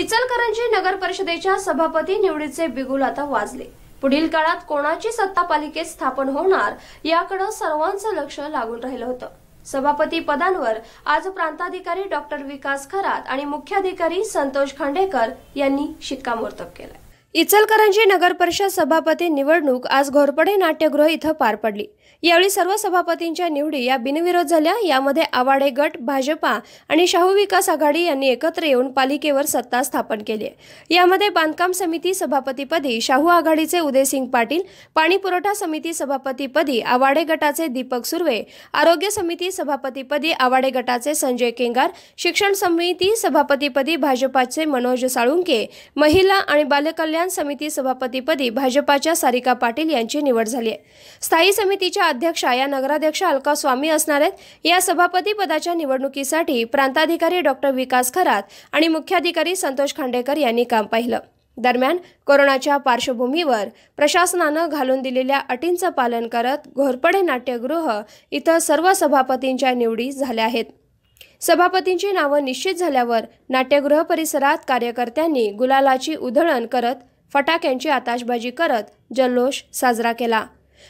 इचलकरंजी नगर परिषदेच्या सभापती निवडीचे बिगुल आता वाजले पुढील काळात कोणाची सत्ता पालिकेत स्थापन होणार याकडे सर्वांचं लक्ष लागून राहिलं होतं सभापती पदांवर आज प्रांताधिकारी डॉक्टर विकास खरात आणि मुख्याधिकारी संतोष खांडेकर यांनी शिक्कामोर्तब केलं इचलकरंजी नगर परिषद सभापती निवडणूक आज घोरपडे नाट्यगृह इथं पार पडली यावेळी सर्व सभापतींच्या निवडी या बिनविरोध झाल्या यामध्ये आवाडे गट भाजपा आणि शाहू विकास आघाडी यांनी एकत्र येऊन पालिकेवर सत्ता स्थापन केली यामध्ये बांधकाम समिती सभापतीपदी शाहू आघाडीचे उदयसिंग पाटील पाणी पुरवठा समिती सभापतीपदी आवाडे गटाचे दीपक सुर्वे आरोग्य समिती सभापतीपदी आवाडे गटाचे संजय केंगार शिक्षण समिती सभापतीपदी भाजपाचे मनोज साळुंके महिला आणि बालकल्याण समिती सभापतीपदी भाजपाच्या सारिका पाटील यांची निवड झाली आहे स्थायी समितीच्या अध्यक्षा या नगराध्यक्ष अलका स्वामी असणार आहेत या सभापती पदाच्या निवडणुकीसाठी प्रांताधिकारी डॉक्टर विकास खरात आणि मुख्याधिकारी संतोष खांडेकर यांनी काम पाहिलं दरम्यान कोरोनाच्या पार्श्वभूमीवर प्रशासनानं घालून दिलेल्या अटींचं पालन करत घोरपडे नाट्यगृह इथं सर्व सभापतींच्या निवडी झाल्या आहेत सभापतींची नावं निश्चित झाल्यावर नाट्यगृह परिसरात कार्यकर्त्यांनी गुलालाची उधळण करत फटाक्यांची आताशबाजी करत जल्लोष साजरा केला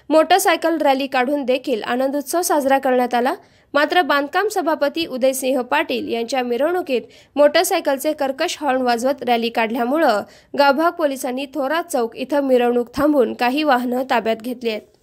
मोटरसायकल रॅली काढून देखील आनंदोत्सव साजरा करण्यात आला मात्र बांधकाम सभापती उदयसिंह पाटील यांच्या मिरवणुकीत मोटरसायकलचे कर्कश हॉर्न वाजवत रॅली काढल्यामुळं गावभाग पोलिसांनी थोरात चौक इथं मिरवणूक थांबून काही वाहनं ताब्यात घेतली आहेत